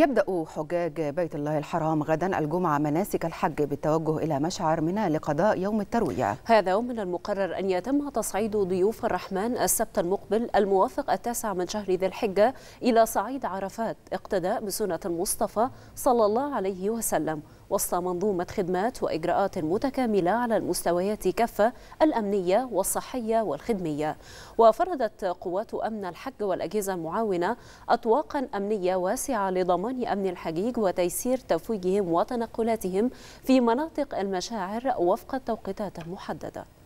يبدأ حجاج بيت الله الحرام غدا الجمعة مناسك الحج بالتوجه إلى مشعر منى لقضاء يوم التروية هذا ومن المقرر أن يتم تصعيد ضيوف الرحمن السبت المقبل الموافق التاسع من شهر ذي الحجة إلى صعيد عرفات اقتداء بسنة المصطفى صلى الله عليه وسلم وسط منظومة خدمات وإجراءات متكاملة على المستويات كافة الأمنية والصحية والخدمية وفرضت قوات أمن الحج والأجهزة المعاونة أطواقا أمنية واسعة لضمان لضمان أمن الحجيج وتيسير تفويجهم وتنقلاتهم في مناطق المشاعر وفق التوقيتات المحددة